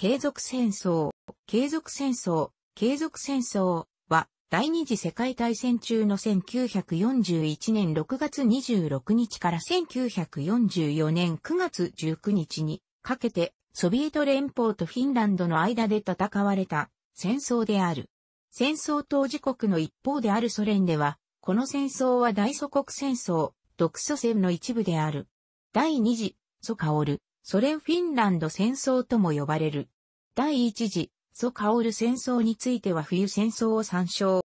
継続戦争、継続戦争、継続戦争は、第二次世界大戦中の1941年6月26日から1944年9月19日にかけて、ソビエト連邦とフィンランドの間で戦われた戦争である。戦争当事国の一方であるソ連では、この戦争は大祖国戦争、独ソ戦の一部である。第二次、ソカオル、ソ連フィンランド戦争とも呼ばれる。第一次、ソカオル戦争については冬戦争を参照。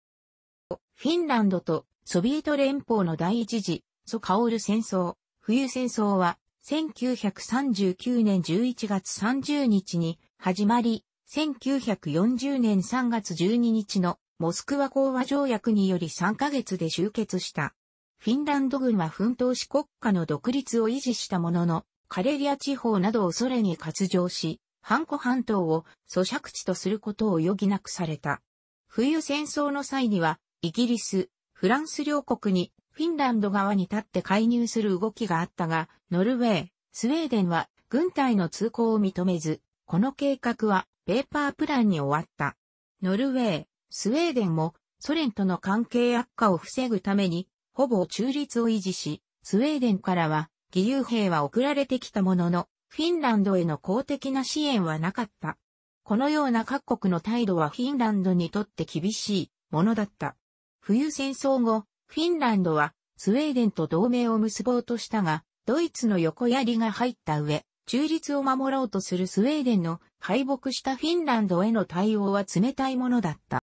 フィンランドとソビエト連邦の第一次、ソカオル戦争、冬戦争は、1939年11月30日に始まり、1940年3月12日のモスクワ講和条約により3ヶ月で終結した。フィンランド軍は奮闘し国家の独立を維持したものの、カレリア地方などをソ連に割譲し、ハンコ半島を咀嚼地とすることを余儀なくされた。冬戦争の際には、イギリス、フランス両国にフィンランド側に立って介入する動きがあったが、ノルウェー、スウェーデンは軍隊の通行を認めず、この計画はペーパープランに終わった。ノルウェー、スウェーデンもソ連との関係悪化を防ぐために、ほぼ中立を維持し、スウェーデンからは義勇兵は送られてきたものの、フィンランドへの公的な支援はなかった。このような各国の態度はフィンランドにとって厳しいものだった。冬戦争後、フィンランドはスウェーデンと同盟を結ぼうとしたが、ドイツの横槍が入った上、中立を守ろうとするスウェーデンの敗北したフィンランドへの対応は冷たいものだった。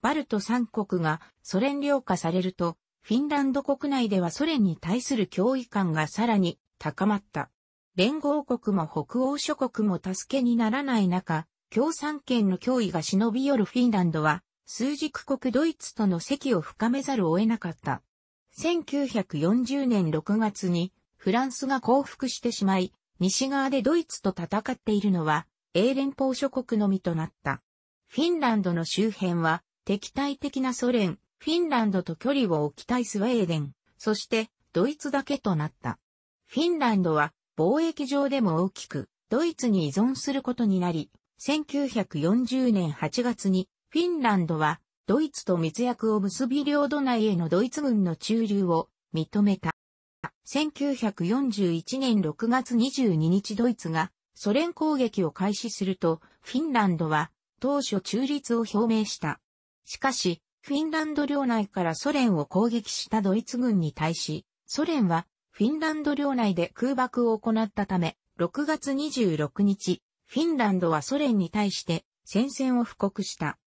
バルト三国がソ連領下されると、フィンランド国内ではソ連に対する脅威感がさらに高まった。連合国も北欧諸国も助けにならない中、共産圏の脅威が忍び寄るフィンランドは、数軸国ドイツとの席を深めざるを得なかった。1940年6月にフランスが降伏してしまい、西側でドイツと戦っているのは、英連邦諸国のみとなった。フィンランドの周辺は、敵対的なソ連、フィンランドと距離を置きたいスウェーデン、そしてドイツだけとなった。フィンランドは貿易上でも大きくドイツに依存することになり、1940年8月にフィンランドはドイツと密約を結び領土内へのドイツ軍の駐留を認めた。1941年6月22日ドイツがソ連攻撃を開始するとフィンランドは当初中立を表明した。しかし、フィンランド領内からソ連を攻撃したドイツ軍に対し、ソ連はフィンランド領内で空爆を行ったため、6月26日、フィンランドはソ連に対して戦線を布告した。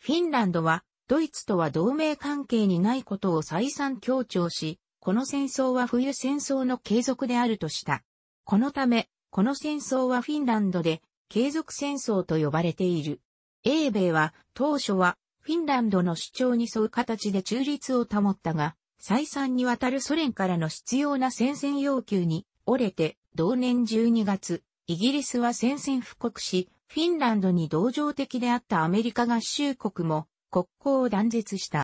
フィンランドはドイツとは同盟関係にないことを再三強調し、この戦争は冬戦争の継続であるとした。このため、この戦争はフィンランドで継続戦争と呼ばれている。英米は当初はフィンランドの主張に沿う形で中立を保ったが、再三にわたるソ連からの必要な戦線要求に折れて、同年12月、イギリスは戦線布告し、フィンランドに同情的であったアメリカ合衆国も国交を断絶した。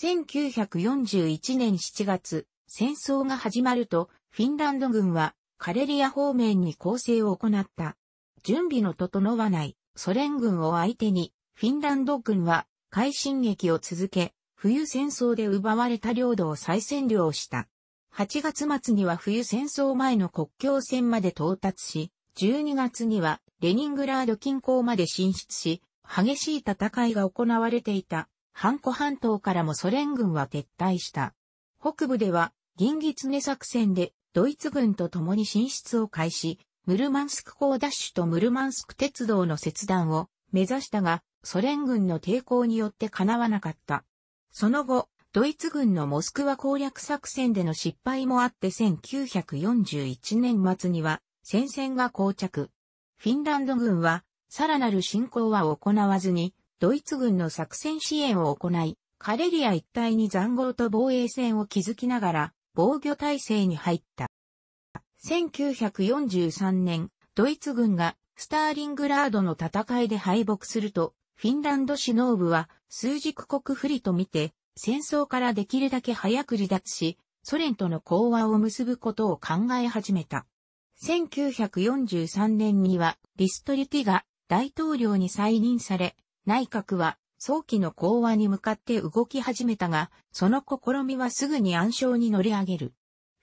1941年7月、戦争が始まると、フィンランド軍はカレリア方面に攻勢を行った。準備の整わないソ連軍を相手にフィンランド軍は快進撃を続け、冬戦争で奪われた領土を再占領した。8月末には冬戦争前の国境線まで到達し、12月にはレニングラード近郊まで進出し、激しい戦いが行われていた、ハンコ半島からもソ連軍は撤退した。北部では、銀ギツネ作戦でドイツ軍と共に進出を開始、ムルマンスク港ダッシュとムルマンスク鉄道の切断を目指したが、ソ連軍の抵抗によって叶わなかった。その後、ドイツ軍のモスクワ攻略作戦での失敗もあって1941年末には戦線が膠着。フィンランド軍はさらなる侵攻は行わずにドイツ軍の作戦支援を行い、カレリア一帯に残壕と防衛線を築きながら防御体制に入った。1943年、ドイツ軍がスターリングラードの戦いで敗北すると、フィンランド首脳部は数軸国不利とみて、戦争からできるだけ早く離脱し、ソ連との講和を結ぶことを考え始めた。1943年にはリストリティが大統領に再任され、内閣は早期の講和に向かって動き始めたが、その試みはすぐに暗礁に乗り上げる。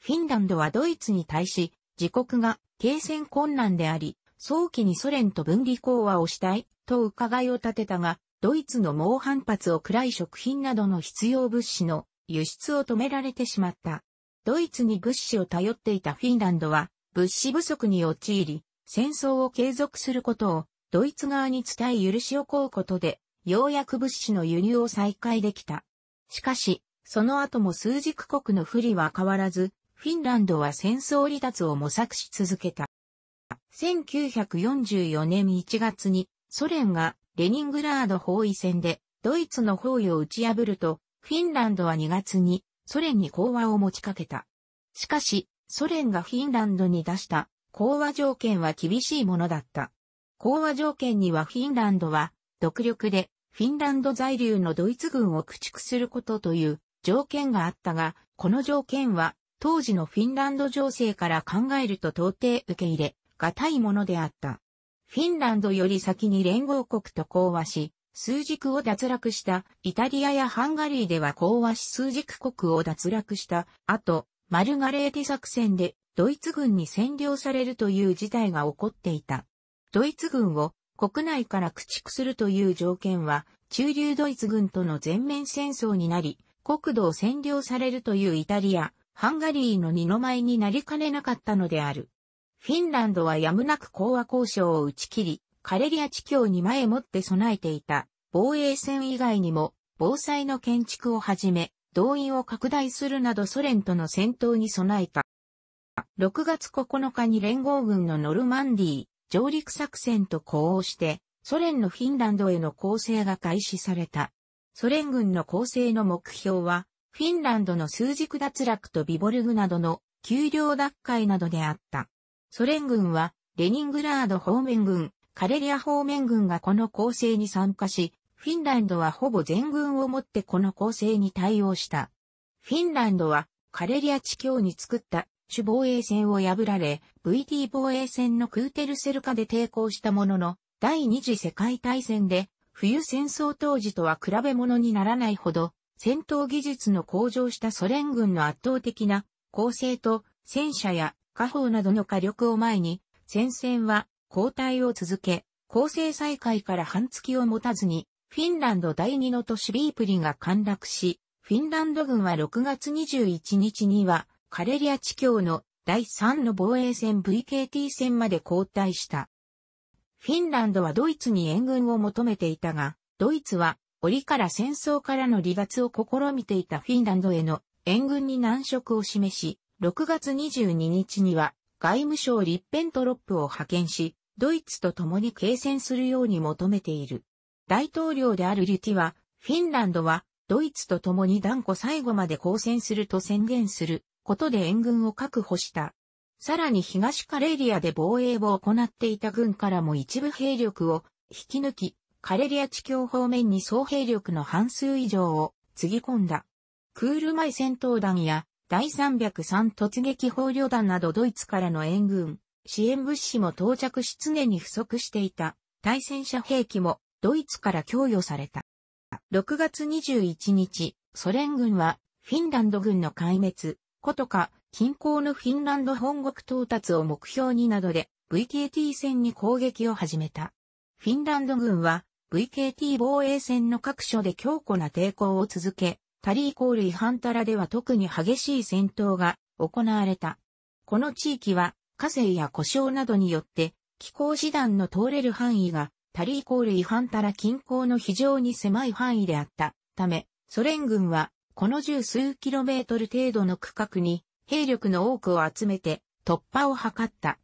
フィンランドはドイツに対し、自国が停戦困難であり、早期にソ連と分離講和をしたい、と伺いを立てたが、ドイツの猛反発を暗い食品などの必要物資の輸出を止められてしまった。ドイツに物資を頼っていたフィンランドは、物資不足に陥り、戦争を継続することを、ドイツ側に伝え許しを請うことで、ようやく物資の輸入を再開できた。しかし、その後も数軸国の不利は変わらず、フィンランドは戦争離脱を模索し続けた。1944年1月にソ連がレニングラード包囲戦でドイツの包囲を打ち破ると、フィンランドは2月にソ連に講和を持ちかけた。しかし、ソ連がフィンランドに出した講和条件は厳しいものだった。講和条件にはフィンランドは独力でフィンランド在留のドイツ軍を駆逐することという条件があったが、この条件は当時のフィンランド情勢から考えると到底受け入れがたいものであった。フィンランドより先に連合国と講和し、数軸を脱落したイタリアやハンガリーでは講和し数軸国を脱落した後、マルガレーテ作戦でドイツ軍に占領されるという事態が起こっていた。ドイツ軍を国内から駆逐するという条件は、中流ドイツ軍との全面戦争になり、国土を占領されるというイタリア、ハンガリーの二の舞になりかねなかったのである。フィンランドはやむなく講和交渉を打ち切り、カレリア地境に前もって備えていた防衛戦以外にも防災の建築をはじめ、動員を拡大するなどソ連との戦闘に備えた。6月9日に連合軍のノルマンディー上陸作戦と呼応して、ソ連のフィンランドへの攻勢が開始された。ソ連軍の攻勢の目標は、フィンランドの数軸脱落とビボルグなどの丘陵奪回などであった。ソ連軍は、レニングラード方面軍、カレリア方面軍がこの構成に参加し、フィンランドはほぼ全軍をもってこの構成に対応した。フィンランドは、カレリア地境に作った主防衛線を破られ、VT 防衛線のクーテルセルカで抵抗したものの、第二次世界大戦で、冬戦争当時とは比べ物にならないほど、戦闘技術の向上したソ連軍の圧倒的な、攻勢と戦車や火砲などの火力を前に、戦線は後退を続け、構成再開から半月を持たずに、フィンランド第二の都市リープリが陥落し、フィンランド軍は6月21日には、カレリア地境の第3の防衛戦 VKT 戦まで後退した。フィンランドはドイツに援軍を求めていたが、ドイツは折から戦争からの離脱を試みていたフィンランドへの援軍に難色を示し、6月22日には外務省リッペントロップを派遣し、ドイツと共に継戦するように求めている。大統領であるリュティは、フィンランドはドイツと共に断固最後まで抗戦すると宣言することで援軍を確保した。さらに東カレリアで防衛を行っていた軍からも一部兵力を引き抜き、カレリア地境方面に総兵力の半数以上をつぎ込んだ。クールマイ戦闘団や第303突撃砲旅団などドイツからの援軍、支援物資も到着し常に不足していた、対戦車兵器もドイツから供与された。6月21日、ソ連軍はフィンランド軍の壊滅、ことか近郊のフィンランド本国到達を目標になどで VKT 戦に攻撃を始めた。フィンランド軍は VKT 防衛戦の各所で強固な抵抗を続け、タリーコール違反タラでは特に激しい戦闘が行われた。この地域は火星や故障などによって気候師団の通れる範囲がタリーコール違反タラ近郊の非常に狭い範囲であったため、ソ連軍はこの十数キロメートル程度の区画に兵力の多くを集めて突破を図った。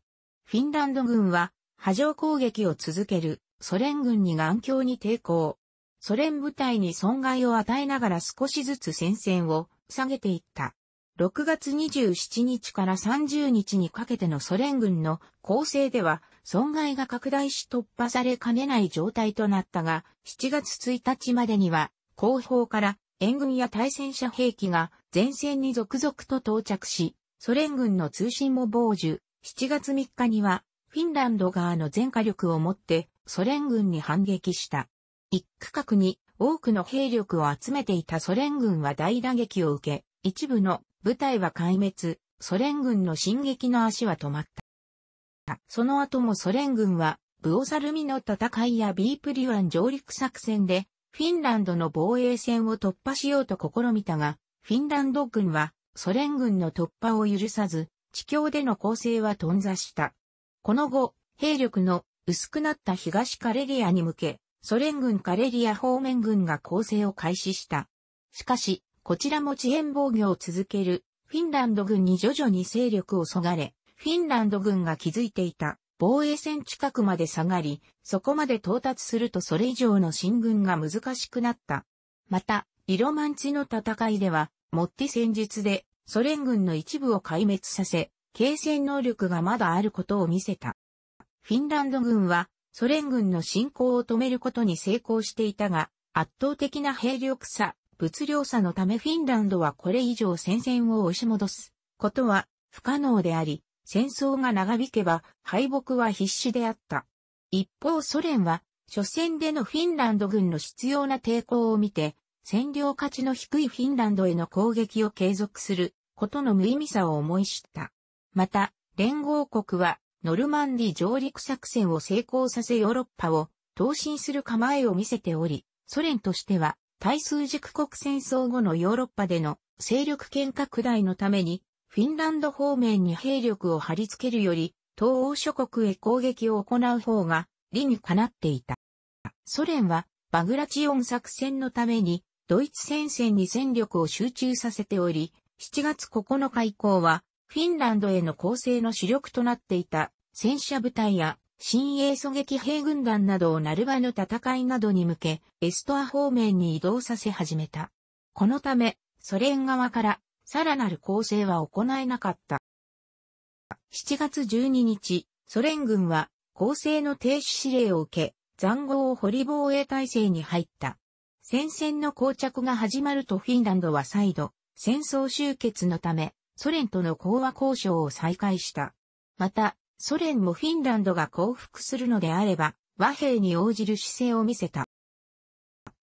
フィンランド軍は波状攻撃を続けるソ連軍に頑強に抵抗。ソ連部隊に損害を与えながら少しずつ戦線を下げていった。6月27日から30日にかけてのソ連軍の攻勢では、損害が拡大し突破されかねない状態となったが、7月1日までには、後方から援軍や対戦車兵器が前線に続々と到着し、ソ連軍の通信も傍受、7月3日には、フィンランド側の全火力をもってソ連軍に反撃した。一区画に多くの兵力を集めていたソ連軍は大打撃を受け、一部の部隊は壊滅、ソ連軍の進撃の足は止まった。その後もソ連軍は、ブオサルミの戦いやビープリワン上陸作戦で、フィンランドの防衛線を突破しようと試みたが、フィンランド軍はソ連軍の突破を許さず、地境での攻勢は頓挫した。この後、兵力の薄くなった東カレリアに向け、ソ連軍カレリア方面軍が攻勢を開始した。しかし、こちらも遅延防御を続ける、フィンランド軍に徐々に勢力をそがれ、フィンランド軍が築いていた防衛線近くまで下がり、そこまで到達するとそれ以上の進軍が難しくなった。また、リロマンチの戦いでは、モッティ戦術でソ連軍の一部を壊滅させ、継戦能力がまだあることを見せた。フィンランド軍はソ連軍の侵攻を止めることに成功していたが、圧倒的な兵力差、物量差のためフィンランドはこれ以上戦線を押し戻すことは不可能であり、戦争が長引けば敗北は必至であった。一方ソ連は、初戦でのフィンランド軍の必要な抵抗を見て、占領価値の低いフィンランドへの攻撃を継続することの無意味さを思い知った。また、連合国はノルマンディ上陸作戦を成功させヨーロッパを投進する構えを見せており、ソ連としては、対数軸国戦争後のヨーロッパでの勢力圏拡大のために、フィンランド方面に兵力を貼り付けるより、東欧諸国へ攻撃を行う方が理にかなっていた。ソ連は、バグラチオン作戦のために、ドイツ戦線に戦力を集中させており、7月9日以降は、フィンランドへの攻勢の主力となっていた戦車部隊や新鋭狙撃兵軍団などをナルバの戦いなどに向け、エストア方面に移動させ始めた。このため、ソ連側からさらなる攻勢は行えなかった。7月12日、ソ連軍は攻勢の停止指令を受け、残壕を掘り防衛体制に入った。戦線の膠着が始まるとフィンランドは再度、戦争終結のため、ソ連との講和交渉を再開した。また、ソ連もフィンランドが降伏するのであれば、和平に応じる姿勢を見せた。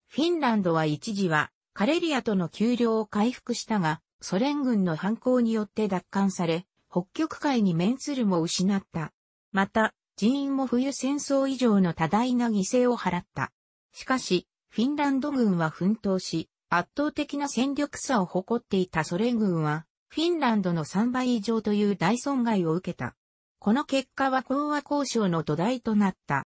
フィンランドは一時は、カレリアとの丘陵を回復したが、ソ連軍の反抗によって奪還され、北極海に面するも失った。また、人員も冬戦争以上の多大な犠牲を払った。しかし、フィンランド軍は奮闘し、圧倒的な戦力差を誇っていたソ連軍は、フィンランドの3倍以上という大損害を受けた。この結果は講和交渉の土台となった。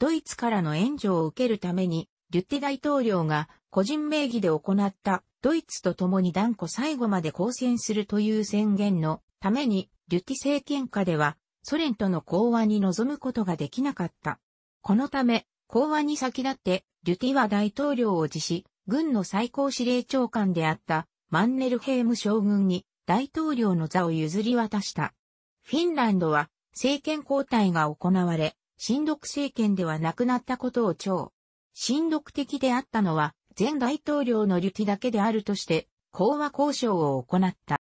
ドイツからの援助を受けるために、リュッテ大統領が個人名義で行ったドイツと共に断固最後まで交戦するという宣言のために、リュッテ政権下ではソ連との講和に臨むことができなかった。このため、講和に先立って、リュティは大統領を辞し、軍の最高司令長官であったマンネルヘイム将軍に大統領の座を譲り渡した。フィンランドは政権交代が行われ、親独政権ではなくなったことを超。親独的であったのは前大統領のリュティだけであるとして、講和交渉を行った。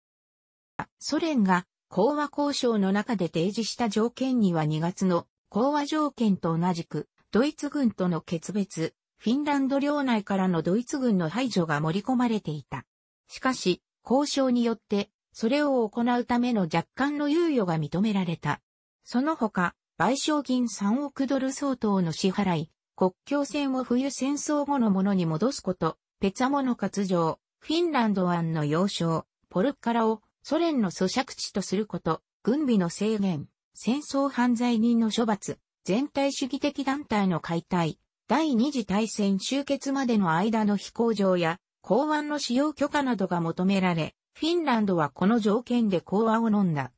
ソ連が講和交渉の中で提示した条件には2月の講和条件と同じく、ドイツ軍との決別、フィンランド領内からのドイツ軍の排除が盛り込まれていた。しかし、交渉によって、それを行うための若干の猶予が認められた。その他、賠償金3億ドル相当の支払い、国境線を冬戦争後のものに戻すこと、ペツァモの割譲、フィンランド湾の要衝、ポルッカラをソ連の咀嚼地とすること、軍備の制限、戦争犯罪人の処罰、全体主義的団体の解体、第二次大戦終結までの間の飛行場や港湾の使用許可などが求められ、フィンランドはこの条件で講和を飲んだ。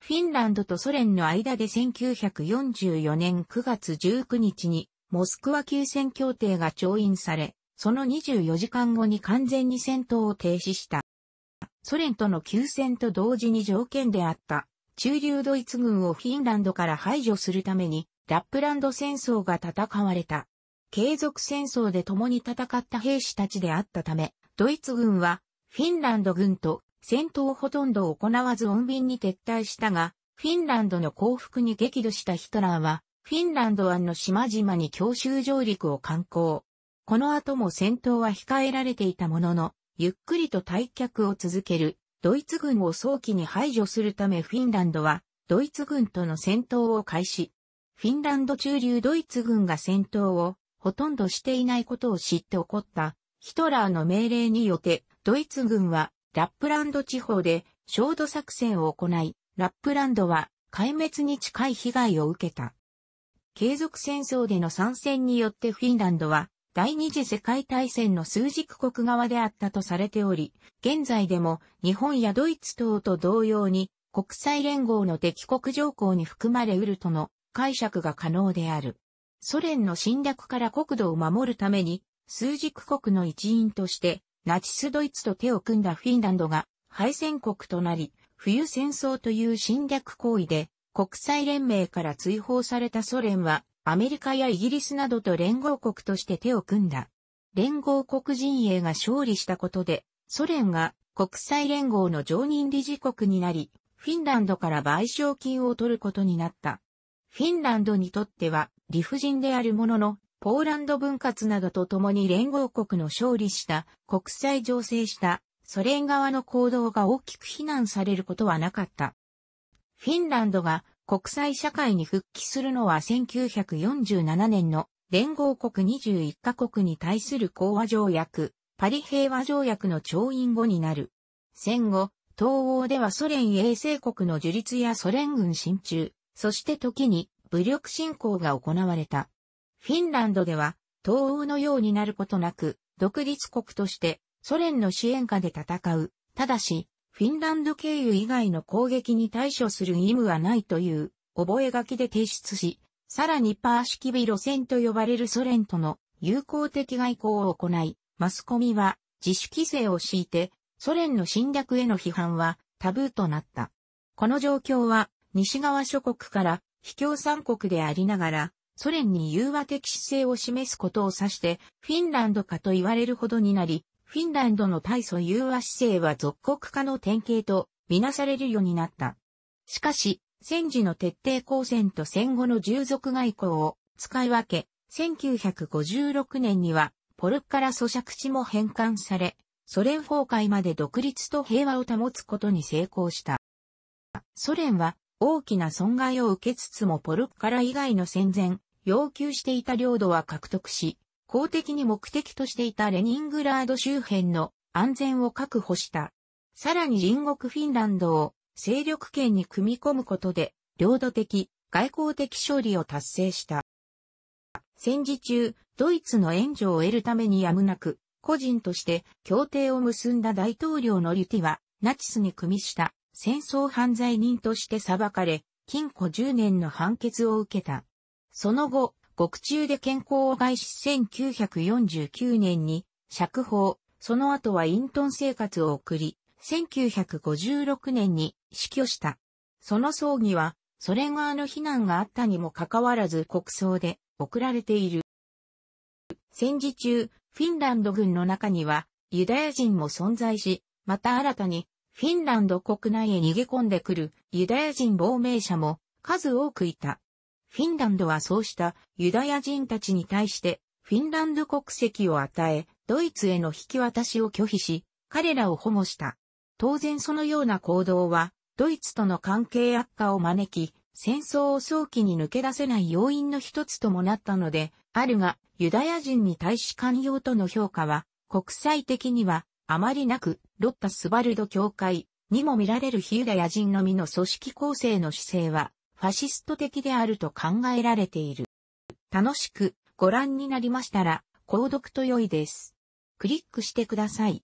フィンランドとソ連の間で1944年9月19日にモスクワ休戦協定が調印され、その24時間後に完全に戦闘を停止した。ソ連との休戦と同時に条件であった中流ドイツ軍をフィンランドから排除するためにラップランド戦争が戦われた。継続戦争で共に戦った兵士たちであったため、ドイツ軍はフィンランド軍と戦闘をほとんど行わず穏便に撤退したが、フィンランドの降伏に激怒したヒトラーは、フィンランド湾の島々に強襲上陸を観光。この後も戦闘は控えられていたものの、ゆっくりと退却を続ける、ドイツ軍を早期に排除するためフィンランドは、ドイツ軍との戦闘を開始。フィンランド駐留ドイツ軍が戦闘をほとんどしていないことを知って起こった、ヒトラーの命令によって、ドイツ軍は、ラップランド地方で、焦土作戦を行い、ラップランドは、壊滅に近い被害を受けた。継続戦争での参戦によってフィンランドは、第二次世界大戦の枢軸国側であったとされており、現在でも日本やドイツ等と同様に国際連合の敵国条項に含まれうるとの解釈が可能である。ソ連の侵略から国土を守るために、数軸国の一員として、ナチスドイツと手を組んだフィンランドが敗戦国となり、冬戦争という侵略行為で、国際連盟から追放されたソ連は、アメリカやイギリスなどと連合国として手を組んだ。連合国陣営が勝利したことで、ソ連が国際連合の常任理事国になり、フィンランドから賠償金を取ることになった。フィンランドにとっては、理不尽であるものの、ポーランド分割などと共に連合国の勝利した国際情勢したソ連側の行動が大きく非難されることはなかった。フィンランドが国際社会に復帰するのは1947年の連合国21カ国に対する講和条約、パリ平和条約の調印後になる。戦後、東欧ではソ連衛星国の樹立やソ連軍進駐、そして時に武力侵攻が行われた。フィンランドでは、東欧のようになることなく、独立国としてソ連の支援下で戦う。ただし、フィンランド経由以外の攻撃に対処する義務はないという覚書で提出し、さらにパーシキビ路線と呼ばれるソ連との友好的外交を行い、マスコミは自主規制を敷いて、ソ連の侵略への批判はタブーとなった。この状況は西側諸国から卑怯三国でありながら、ソ連に融和的姿勢を示すことを指して、フィンランド化と言われるほどになり、フィンランドの大祖融和姿勢は属国化の典型とみなされるようになった。しかし、戦時の徹底抗戦と戦後の従属外交を使い分け、1956年にはポルッカラ咀嚼地も返還され、ソ連崩壊まで独立と平和を保つことに成功した。ソ連は大きな損害を受けつつもポルッカラ以外の戦前、要求していた領土は獲得し、公的に目的としていたレニングラード周辺の安全を確保した。さらに隣国フィンランドを勢力圏に組み込むことで、領土的、外交的勝利を達成した。戦時中、ドイツの援助を得るためにやむなく、個人として協定を結んだ大統領のリュティは、ナチスに組みした戦争犯罪人として裁かれ、禁錮10年の判決を受けた。その後、獄中で健康を害し1949年に釈放、その後は隠遁生活を送り、1956年に死去した。その葬儀は、ソ連側の非難があったにもかかわらず国葬で送られている。戦時中、フィンランド軍の中にはユダヤ人も存在し、また新たにフィンランド国内へ逃げ込んでくるユダヤ人亡命者も数多くいた。フィンランドはそうしたユダヤ人たちに対してフィンランド国籍を与え、ドイツへの引き渡しを拒否し、彼らを保護した。当然そのような行動は、ドイツとの関係悪化を招き、戦争を早期に抜け出せない要因の一つともなったので、あるが、ユダヤ人に対し寛容との評価は、国際的にはあまりなく、ロッパスバルド教会にも見られるュユダヤ人のみの組織構成の姿勢は、ファシスト的であると考えられている。楽しくご覧になりましたら、購読と良いです。クリックしてください。